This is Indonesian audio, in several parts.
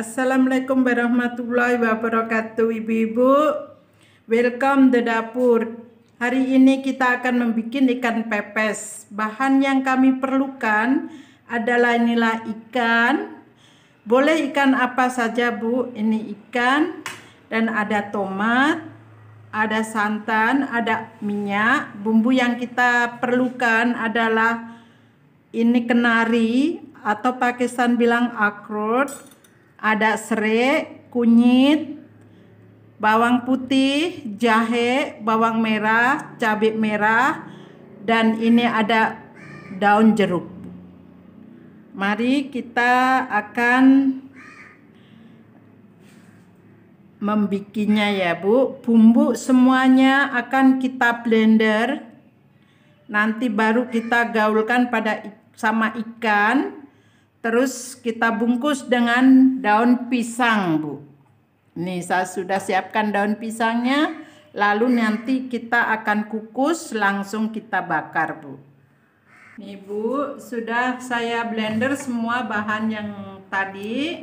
Assalamualaikum warahmatullahi wabarakatuh ibu-ibu Welcome the dapur Hari ini kita akan membuat ikan pepes Bahan yang kami perlukan adalah inilah ikan Boleh ikan apa saja bu Ini ikan Dan ada tomat Ada santan Ada minyak Bumbu yang kita perlukan adalah Ini kenari Atau Pakistan bilang akrot ada serai, kunyit, bawang putih, jahe, bawang merah, cabai merah, dan ini ada daun jeruk. Mari kita akan membikinnya ya Bu. Bumbu semuanya akan kita blender. Nanti baru kita gaulkan pada sama ikan Terus kita bungkus dengan daun pisang, Bu. Nih, saya sudah siapkan daun pisangnya. Lalu nanti kita akan kukus, langsung kita bakar, Bu. Nih, Bu, sudah saya blender semua bahan yang tadi.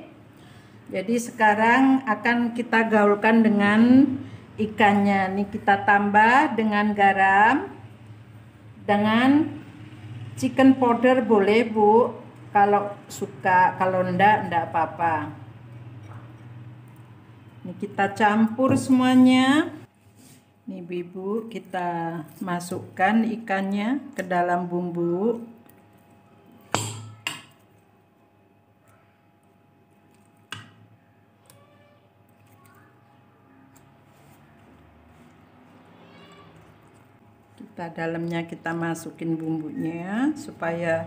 Jadi sekarang akan kita gaulkan dengan ikannya. Nih, kita tambah dengan garam, dengan chicken powder boleh, Bu kalau suka kalau ndak ndak apa-apa ini kita campur semuanya ini ibu kita masukkan ikannya ke dalam bumbu kita dalamnya kita masukin bumbunya supaya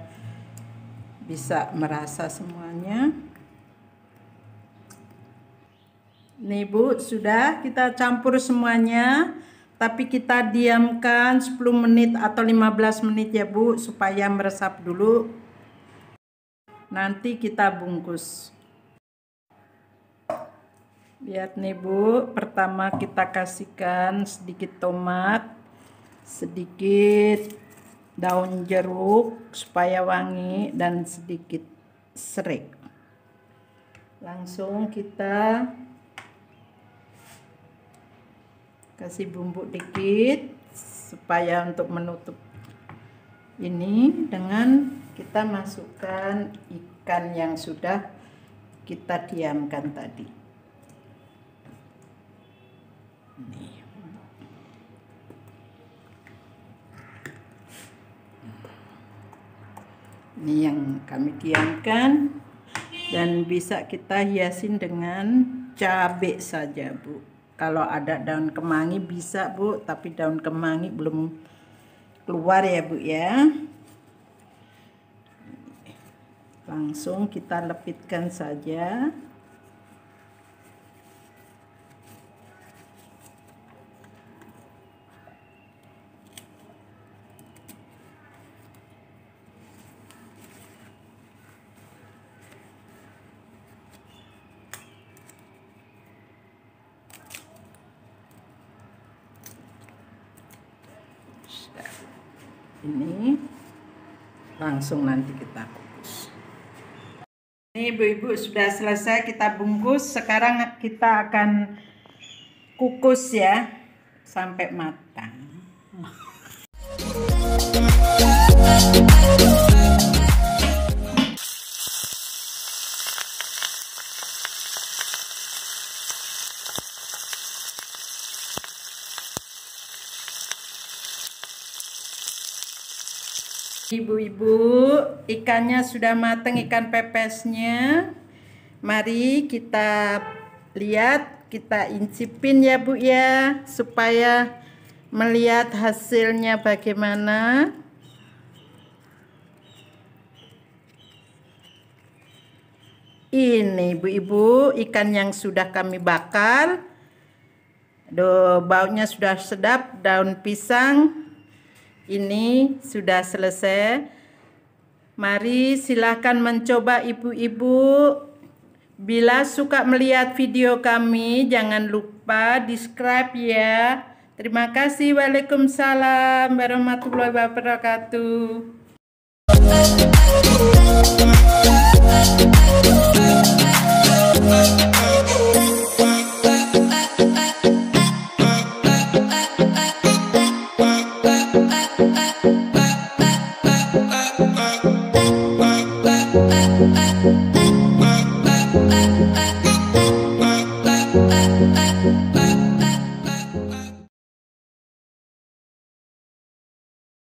bisa merasa semuanya nih bu sudah kita campur semuanya tapi kita diamkan 10 menit atau 15 menit ya bu supaya meresap dulu nanti kita bungkus lihat nih bu pertama kita kasihkan sedikit tomat sedikit daun jeruk supaya wangi dan sedikit serai. Langsung kita kasih bumbu dikit supaya untuk menutup ini dengan kita masukkan ikan yang sudah kita diamkan tadi. ini yang kami diamkan dan bisa kita hiasin dengan cabai saja bu kalau ada daun kemangi bisa bu tapi daun kemangi belum keluar ya bu ya langsung kita lepitkan saja ini langsung nanti kita kukus ini ibu-ibu sudah selesai kita bungkus sekarang kita akan kukus ya sampai matang Ibu-ibu, ikannya sudah matang ikan pepesnya. Mari kita lihat, kita incipin ya Bu ya, supaya melihat hasilnya bagaimana. Ini ibu-ibu ikan yang sudah kami bakar. Duh, baunya sudah sedap, daun pisang ini sudah selesai. Mari silahkan mencoba ibu-ibu. Bila suka melihat video kami, jangan lupa subscribe ya. Terima kasih. Waalaikumsalam warahmatullahi wabarakatuh.